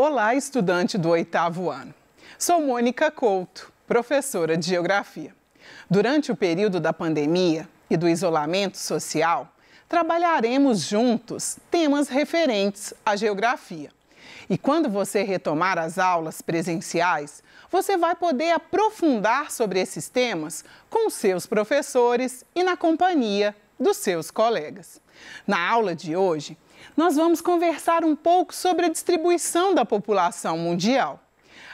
Olá, estudante do oitavo ano. Sou Mônica Couto, professora de Geografia. Durante o período da pandemia e do isolamento social, trabalharemos juntos temas referentes à geografia. E quando você retomar as aulas presenciais, você vai poder aprofundar sobre esses temas com seus professores e na companhia dos seus colegas. Na aula de hoje, nós vamos conversar um pouco sobre a distribuição da população mundial.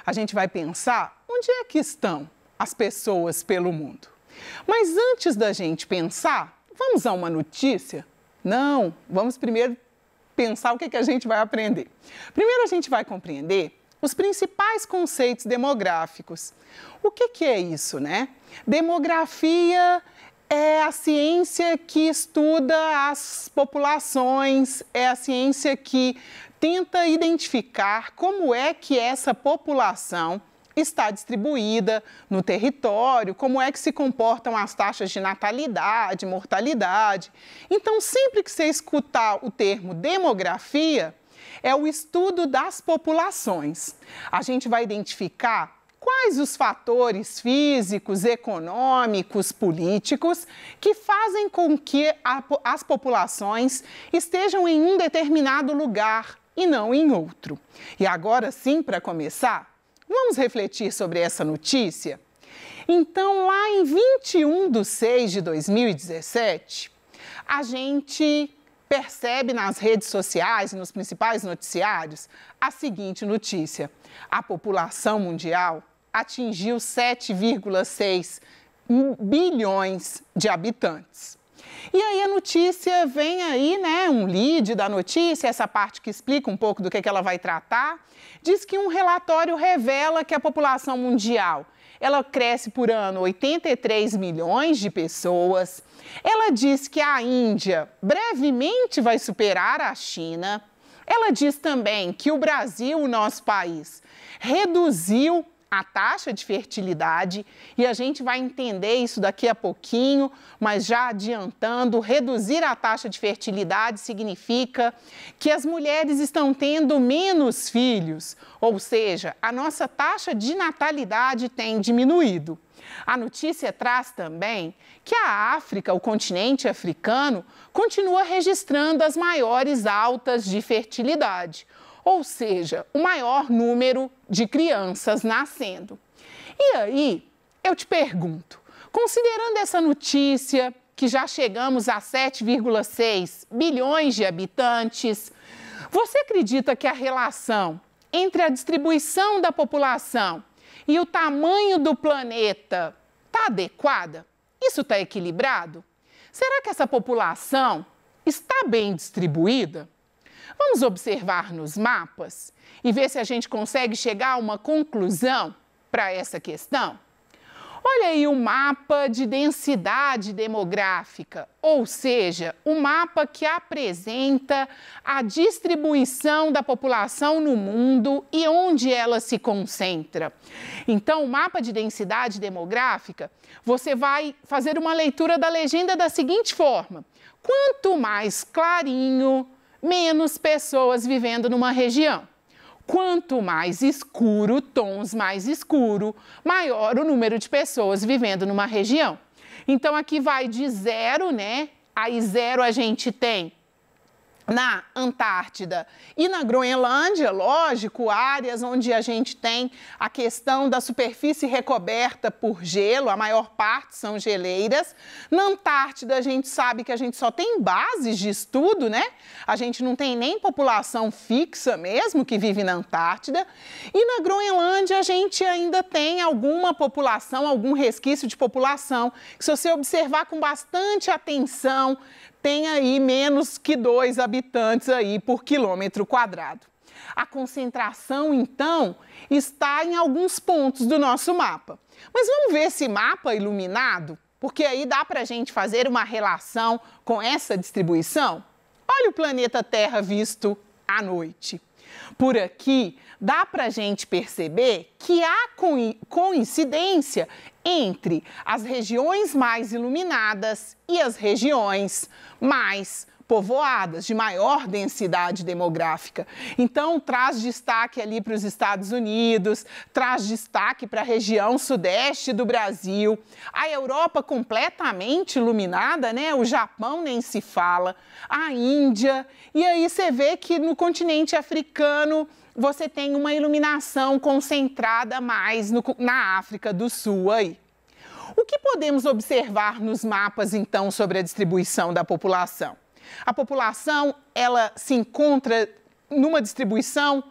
A gente vai pensar onde é que estão as pessoas pelo mundo. Mas antes da gente pensar, vamos a uma notícia? Não, vamos primeiro pensar o que, é que a gente vai aprender. Primeiro, a gente vai compreender os principais conceitos demográficos. O que, que é isso, né? Demografia é a ciência que estuda as populações, é a ciência que tenta identificar como é que essa população está distribuída no território, como é que se comportam as taxas de natalidade, mortalidade. Então, sempre que você escutar o termo demografia, é o estudo das populações. A gente vai identificar quais os fatores físicos, econômicos, políticos que fazem com que a, as populações estejam em um determinado lugar e não em outro. E agora sim, para começar, vamos refletir sobre essa notícia? Então, lá em 21 de 6 de 2017, a gente percebe nas redes sociais e nos principais noticiários a seguinte notícia: a população mundial atingiu 7,6 bilhões de habitantes. E aí a notícia vem aí, né? Um lead da notícia, essa parte que explica um pouco do que, é que ela vai tratar, diz que um relatório revela que a população mundial ela cresce por ano 83 milhões de pessoas. Ela diz que a Índia brevemente vai superar a China. Ela diz também que o Brasil, o nosso país, reduziu a taxa de fertilidade e a gente vai entender isso daqui a pouquinho, mas já adiantando, reduzir a taxa de fertilidade significa que as mulheres estão tendo menos filhos, ou seja, a nossa taxa de natalidade tem diminuído. A notícia traz também que a África, o continente africano, continua registrando as maiores altas de fertilidade ou seja, o maior número de crianças nascendo. E aí, eu te pergunto, considerando essa notícia que já chegamos a 7,6 bilhões de habitantes, você acredita que a relação entre a distribuição da população e o tamanho do planeta está adequada? Isso está equilibrado? Será que essa população está bem distribuída? Vamos observar nos mapas e ver se a gente consegue chegar a uma conclusão para essa questão? Olha aí o mapa de densidade demográfica, ou seja, o um mapa que apresenta a distribuição da população no mundo e onde ela se concentra. Então, o mapa de densidade demográfica, você vai fazer uma leitura da legenda da seguinte forma: quanto mais clarinho, menos pessoas vivendo numa região. Quanto mais escuro, tons mais escuro, maior o número de pessoas vivendo numa região. Então aqui vai de zero, né? Aí zero a gente tem na Antártida e na Groenlândia, lógico, áreas onde a gente tem a questão da superfície recoberta por gelo, a maior parte são geleiras. Na Antártida, a gente sabe que a gente só tem bases de estudo, né? A gente não tem nem população fixa mesmo que vive na Antártida. E na Groenlândia, a gente ainda tem alguma população, algum resquício de população, que se você observar com bastante atenção, tem aí menos que dois habitantes aí por quilômetro quadrado. A concentração, então, está em alguns pontos do nosso mapa. Mas vamos ver esse mapa iluminado? Porque aí dá para a gente fazer uma relação com essa distribuição? Olha o planeta Terra visto à noite por aqui, dá para a gente perceber que há coincidência entre as regiões mais iluminadas e as regiões mais povoadas, de maior densidade demográfica. Então, traz destaque ali para os Estados Unidos, traz destaque para a região sudeste do Brasil, a Europa completamente iluminada, né? O Japão nem se fala, a Índia. E aí você vê que no continente africano você tem uma iluminação concentrada mais no, na África do Sul aí. O que podemos observar nos mapas, então, sobre a distribuição da população? A população, ela se encontra numa distribuição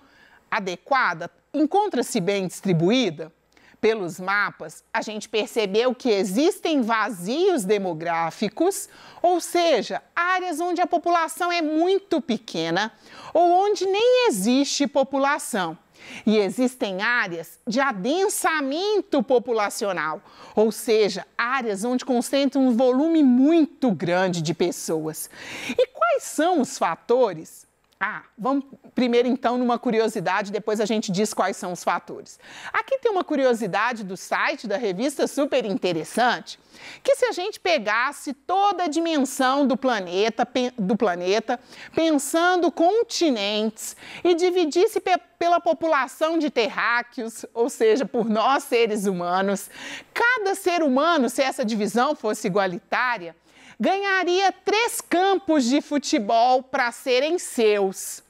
adequada? Encontra-se bem distribuída? Pelos mapas, a gente percebeu que existem vazios demográficos, ou seja, áreas onde a população é muito pequena ou onde nem existe população. E existem áreas de adensamento populacional, ou seja, áreas onde concentra um volume muito grande de pessoas. E quais são os fatores ah, vamos primeiro então numa curiosidade, depois a gente diz quais são os fatores. Aqui tem uma curiosidade do site da revista super interessante, que se a gente pegasse toda a dimensão do planeta, do planeta, pensando continentes e dividisse pela população de terráqueos, ou seja, por nós seres humanos, cada ser humano, se essa divisão fosse igualitária, ganharia três campos de futebol para serem seus.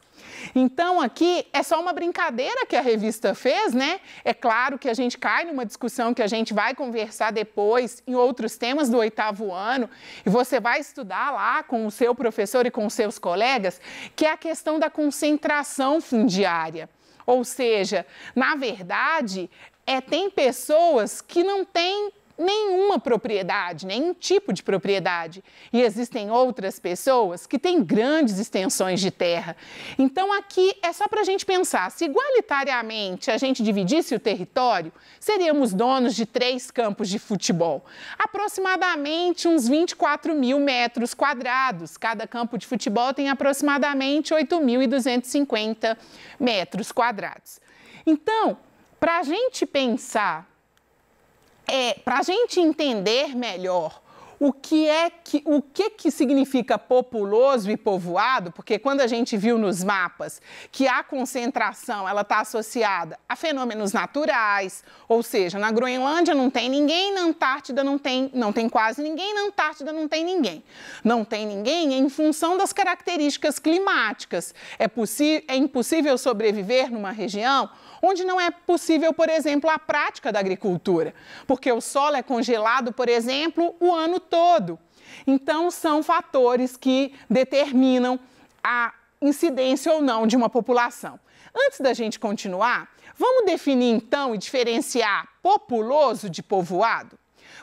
Então, aqui é só uma brincadeira que a revista fez, né? É claro que a gente cai numa discussão que a gente vai conversar depois em outros temas do oitavo ano, e você vai estudar lá com o seu professor e com os seus colegas, que é a questão da concentração fundiária. Ou seja, na verdade, é, tem pessoas que não têm nenhuma propriedade, nenhum tipo de propriedade. E existem outras pessoas que têm grandes extensões de terra. Então, aqui é só para a gente pensar: se igualitariamente a gente dividisse o território, seríamos donos de três campos de futebol, aproximadamente uns 24 mil metros quadrados. Cada campo de futebol tem aproximadamente 8.250 metros quadrados. Então, para a gente pensar é, para a gente entender melhor o que é que o que que significa populoso e povoado? Porque quando a gente viu nos mapas que a concentração ela está associada a fenômenos naturais, ou seja, na Groenlândia não tem ninguém, na Antártida não tem, não tem quase ninguém, na Antártida não tem ninguém. Não tem ninguém em função das características climáticas. É, é impossível sobreviver numa região onde não é possível, por exemplo, a prática da agricultura, porque o solo é congelado, por exemplo, o ano todo. Então, são fatores que determinam a incidência ou não de uma população. Antes da gente continuar, vamos definir então e diferenciar populoso de povoado?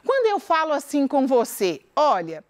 Quando eu falo assim com você, olha,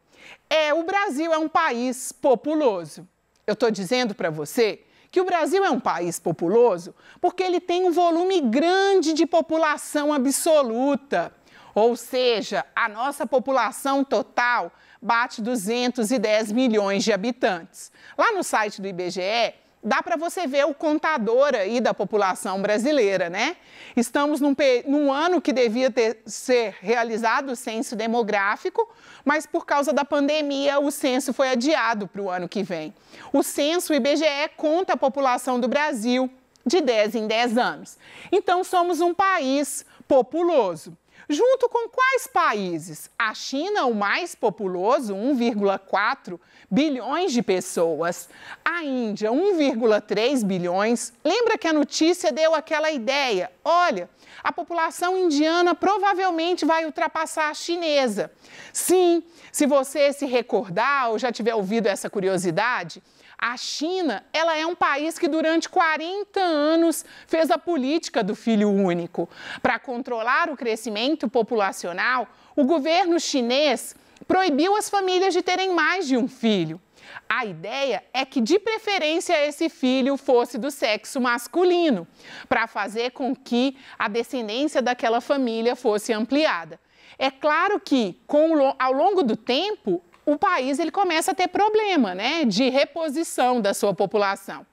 é, o Brasil é um país populoso. Eu estou dizendo para você que o Brasil é um país populoso porque ele tem um volume grande de população absoluta. Ou seja, a nossa população total bate 210 milhões de habitantes. Lá no site do IBGE, dá para você ver o contador aí da população brasileira, né? Estamos num, num ano que devia ter, ser realizado o censo demográfico, mas por causa da pandemia o censo foi adiado para o ano que vem. O censo o IBGE conta a população do Brasil de 10 em 10 anos. Então somos um país populoso junto com quais países? A China, o mais populoso, 1,4 bilhões de pessoas. A Índia, 1,3 bilhões. Lembra que a notícia deu aquela ideia? Olha, a população indiana provavelmente vai ultrapassar a chinesa. Sim, se você se recordar ou já tiver ouvido essa curiosidade, a China, ela é um país que durante 40 anos fez a política do filho único. Para controlar o crescimento populacional, o governo chinês proibiu as famílias de terem mais de um filho. A ideia é que, de preferência, esse filho fosse do sexo masculino, para fazer com que a descendência daquela família fosse ampliada. É claro que, com, ao longo do tempo, o país ele começa a ter problema né, de reposição da sua população.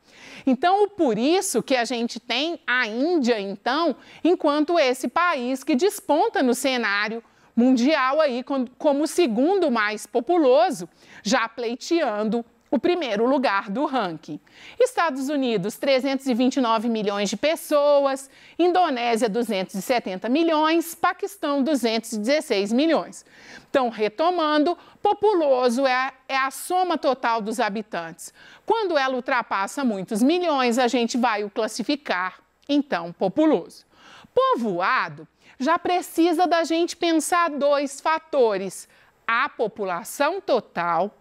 Então, por isso que a gente tem a Índia, então, enquanto esse país que desponta no cenário mundial aí como o segundo mais populoso, já pleiteando o primeiro lugar do ranking. Estados Unidos, 329 milhões de pessoas, Indonésia, 270 milhões, Paquistão, 216 milhões. Então, retomando, populoso é, é a soma total dos habitantes. Quando ela ultrapassa muitos milhões, a gente vai o classificar, então, populoso. Povoado já precisa da gente pensar dois fatores: a população total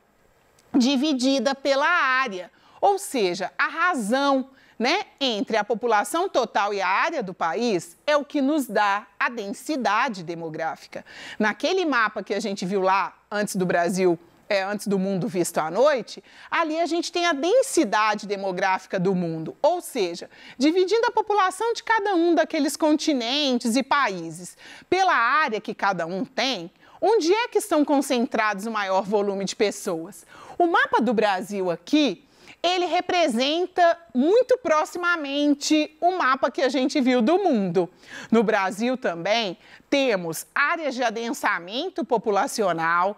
dividida pela área, ou seja, a razão né, entre a população total e a área do país é o que nos dá a densidade demográfica. Naquele mapa que a gente viu lá antes do Brasil é, antes do mundo visto à noite, ali a gente tem a densidade demográfica do mundo, ou seja, dividindo a população de cada um daqueles continentes e países pela área que cada um tem, Onde é que estão concentrados o maior volume de pessoas? O mapa do Brasil aqui, ele representa muito proximamente o mapa que a gente viu do mundo. No Brasil também temos áreas de adensamento populacional,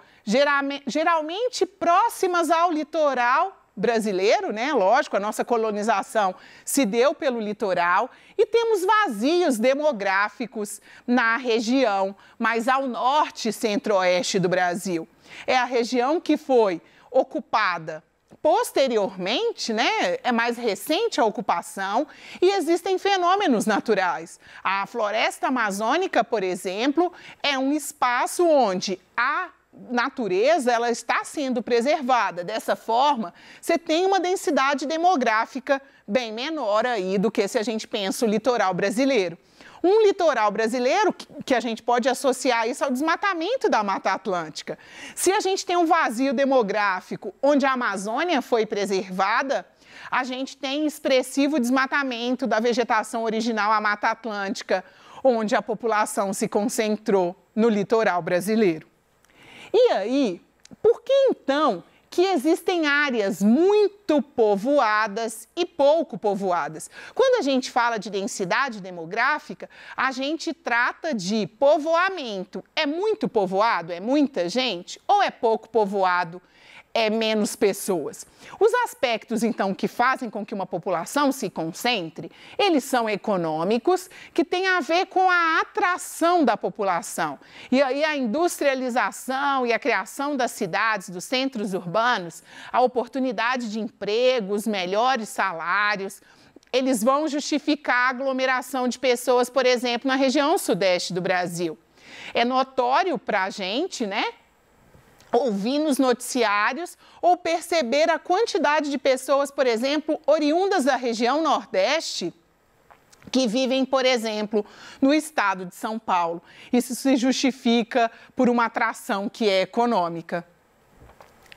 geralmente próximas ao litoral brasileiro, né? Lógico, a nossa colonização se deu pelo litoral e temos vazios demográficos na região, mais ao norte e centro-oeste do Brasil. É a região que foi ocupada posteriormente, né, é mais recente a ocupação e existem fenômenos naturais. A floresta amazônica, por exemplo, é um espaço onde há natureza ela está sendo preservada. Dessa forma, você tem uma densidade demográfica bem menor aí do que se a gente pensa o litoral brasileiro. Um litoral brasileiro que a gente pode associar isso ao desmatamento da Mata Atlântica. Se a gente tem um vazio demográfico onde a Amazônia foi preservada, a gente tem expressivo desmatamento da vegetação original à Mata Atlântica, onde a população se concentrou no litoral brasileiro. E aí, por que então que existem áreas muito povoadas e pouco povoadas. Quando a gente fala de densidade demográfica, a gente trata de povoamento. É muito povoado? É muita gente? Ou é pouco povoado? é, menos pessoas. Os aspectos, então, que fazem com que uma população se concentre, eles são econômicos, que têm a ver com a atração da população. E aí a industrialização e a criação das cidades, dos centros urbanos, a oportunidade de empregos, melhores salários, eles vão justificar a aglomeração de pessoas, por exemplo, na região sudeste do Brasil. É notório para a gente, né, ouvir nos noticiários ou perceber a quantidade de pessoas, por exemplo, oriundas da região Nordeste, que vivem, por exemplo, no estado de São Paulo. Isso se justifica por uma atração que é econômica.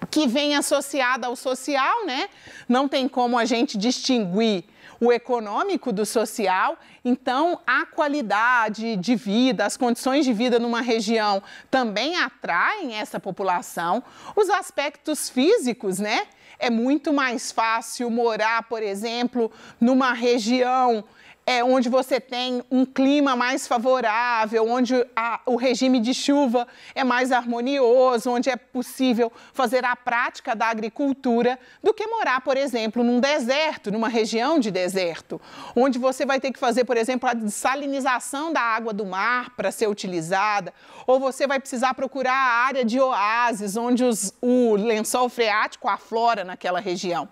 Que vem associada ao social, né? Não tem como a gente distinguir o econômico do social. Então, a qualidade de vida, as condições de vida numa região também atraem essa população. Os aspectos físicos, né? É muito mais fácil morar, por exemplo, numa região é, onde você tem um clima mais favorável, onde a, o regime de chuva é mais harmonioso, onde é possível fazer a prática da agricultura, do que morar, por exemplo, num deserto, numa região de deserto, onde você vai ter que fazer, por exemplo, a dessalinização da água do mar para ser utilizada, ou você vai precisar procurar a área de oásis, onde os, o lençol freático aflora naquela região.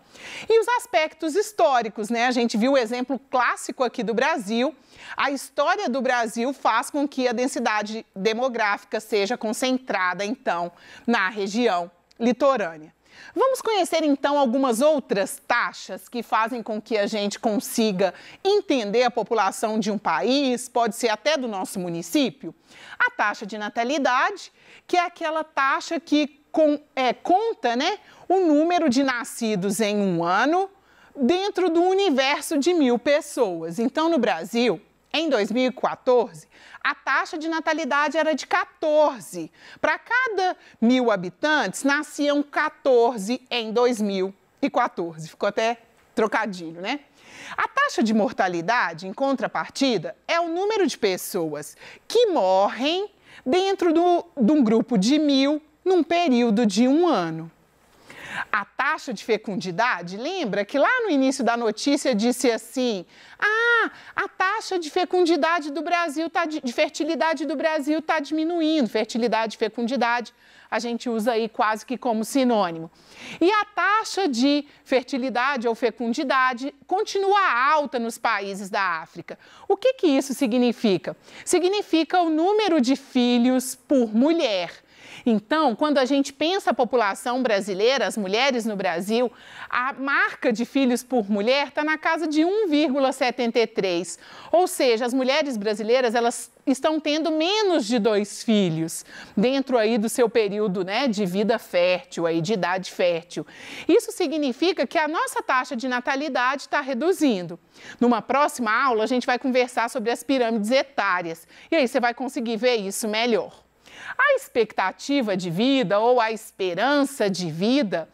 E os aspectos históricos, né? A gente viu o exemplo clássico aqui do Brasil. A história do Brasil faz com que a densidade demográfica seja concentrada, então, na região litorânea. Vamos conhecer então algumas outras taxas que fazem com que a gente consiga entender a população de um país, pode ser até do nosso município. A taxa de natalidade, que é aquela taxa que com, é, conta né, o número de nascidos em um ano dentro do universo de mil pessoas. Então, no Brasil, em 2014, a taxa de natalidade era de 14. Para cada mil habitantes, nasciam 14 em 2014. Ficou até trocadilho, né? A taxa de mortalidade, em contrapartida, é o número de pessoas que morrem dentro do, de um grupo de mil num período de um ano. A taxa de fecundidade, lembra que lá no início da notícia disse assim: ah, a taxa de fecundidade do Brasil, tá, de fertilidade do Brasil está diminuindo. Fertilidade e fecundidade a gente usa aí quase que como sinônimo. E a taxa de fertilidade ou fecundidade continua alta nos países da África. O que, que isso significa? Significa o número de filhos por mulher então, quando a gente pensa a população brasileira, as mulheres no Brasil, a marca de filhos por mulher está na casa de 1,73. Ou seja, as mulheres brasileiras elas estão tendo menos de dois filhos dentro aí do seu período né, de vida fértil, aí, de idade fértil. Isso significa que a nossa taxa de natalidade está reduzindo. Numa próxima aula, a gente vai conversar sobre as pirâmides etárias. E aí você vai conseguir ver isso melhor. A expectativa de vida ou a esperança de vida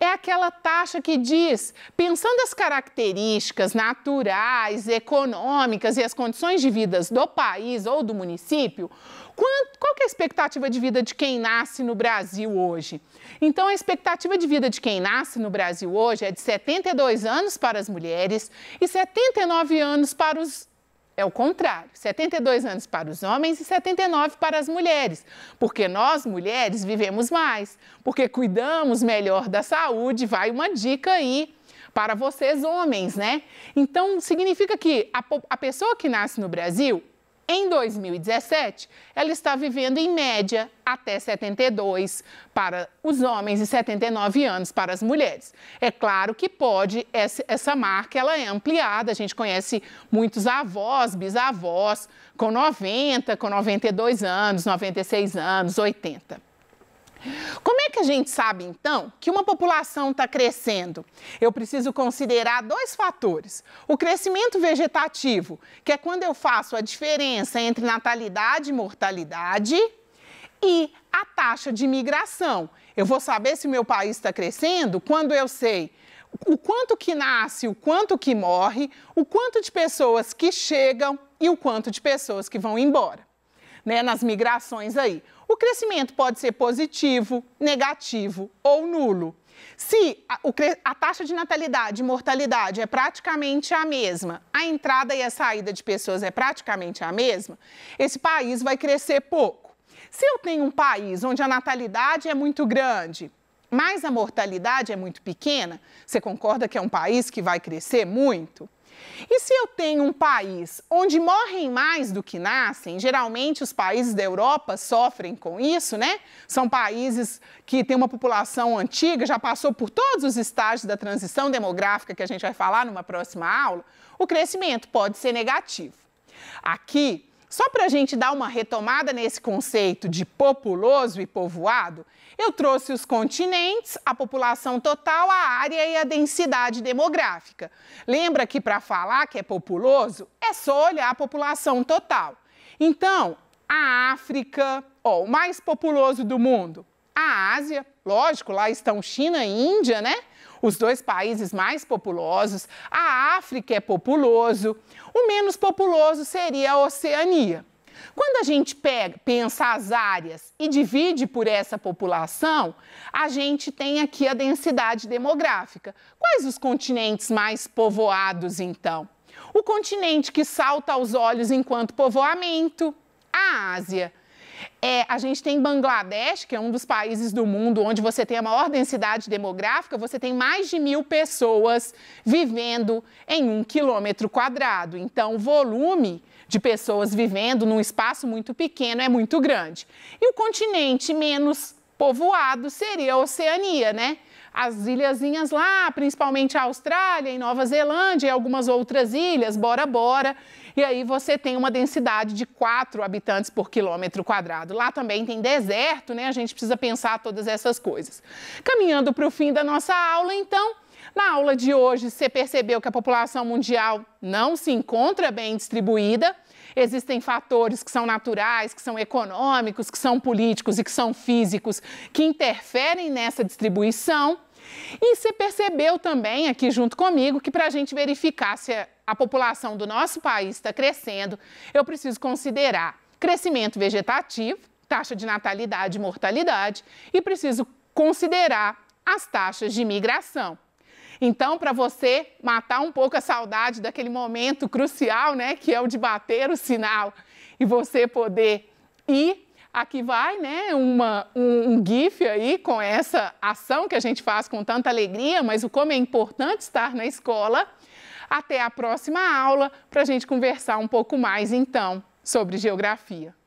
é aquela taxa que diz, pensando as características naturais, econômicas e as condições de vidas do país ou do município, qual que é a expectativa de vida de quem nasce no Brasil hoje? Então, a expectativa de vida de quem nasce no Brasil hoje é de 72 anos para as mulheres e 79 anos para os é o contrário, 72 anos para os homens e 79 para as mulheres, porque nós mulheres vivemos mais, porque cuidamos melhor da saúde. Vai uma dica aí para vocês homens, né? Então significa que a, a pessoa que nasce no Brasil, em 2017, ela está vivendo em média até 72 para os homens e 79 anos para as mulheres. É claro que pode essa marca ela é ampliada. A gente conhece muitos avós, bisavós com 90, com 92 anos, 96 anos, 80. Como é que a gente sabe, então, que uma população está crescendo? Eu preciso considerar dois fatores. O crescimento vegetativo, que é quando eu faço a diferença entre natalidade e mortalidade, e a taxa de migração. Eu vou saber se o meu país está crescendo quando eu sei o quanto que nasce, o quanto que morre, o quanto de pessoas que chegam e o quanto de pessoas que vão embora. Né, nas migrações aí. O crescimento pode ser positivo, negativo ou nulo. Se a, o, a, taxa de natalidade e mortalidade é praticamente a mesma, a entrada e a saída de pessoas é praticamente a mesma, esse país vai crescer pouco. Se eu tenho um país onde a natalidade é muito grande, mas a mortalidade é muito pequena, você concorda que é um país que vai crescer muito? E se eu tenho um país onde morrem mais do que nascem, geralmente os países da Europa sofrem com isso, né? São países que têm uma população antiga, já passou por todos os estágios da transição demográfica que a gente vai falar numa próxima aula, o crescimento pode ser negativo. Aqui, só para a gente dar uma retomada nesse conceito de populoso e povoado, eu trouxe os continentes, a população total, a área e a densidade demográfica. Lembra que para falar que é populoso, é só olhar a população total. Então, a África, ó, o mais populoso do mundo, a Ásia, lógico, lá estão China e Índia, né? Os dois países mais populosos. A África é populoso. O menos populoso seria a Oceania. Quando a gente pega, pensa as áreas e divide por essa população, a gente tem aqui a densidade demográfica. Quais os continentes mais povoados, então? O continente que salta aos olhos enquanto povoamento, a Ásia. É, a gente tem Bangladesh, que é um dos países do mundo onde você tem a maior densidade demográfica, você tem mais de mil pessoas vivendo em um quilômetro quadrado. Então, o volume de pessoas vivendo num espaço muito pequeno é muito grande. E o continente menos povoado seria a Oceania, né? As ilhazinhas lá, principalmente a Austrália e Nova Zelândia e algumas outras ilhas, Bora Bora. E aí você tem uma densidade de 4 habitantes por quilômetro quadrado. Lá também tem deserto, né? A gente precisa pensar todas essas coisas. Caminhando para o fim da nossa aula, então, na aula de hoje, você percebeu que a população mundial não se encontra bem distribuída, Existem fatores que são naturais, que são econômicos, que são políticos e que são físicos, que interferem nessa distribuição. E você percebeu também aqui junto comigo que para a gente verificar se a população do nosso país está crescendo, eu preciso considerar crescimento vegetativo, taxa de natalidade e mortalidade, e preciso considerar as taxas de migração. Então, para você matar um pouco a saudade daquele momento crucial, né, que é o de bater o sinal e você poder ir aqui vai né, uma, um, um, GIF aí com essa ação que a gente faz com tanta alegria, mas o como é importante estar na escola. Até a próxima aula para a gente conversar um pouco mais então sobre geografia.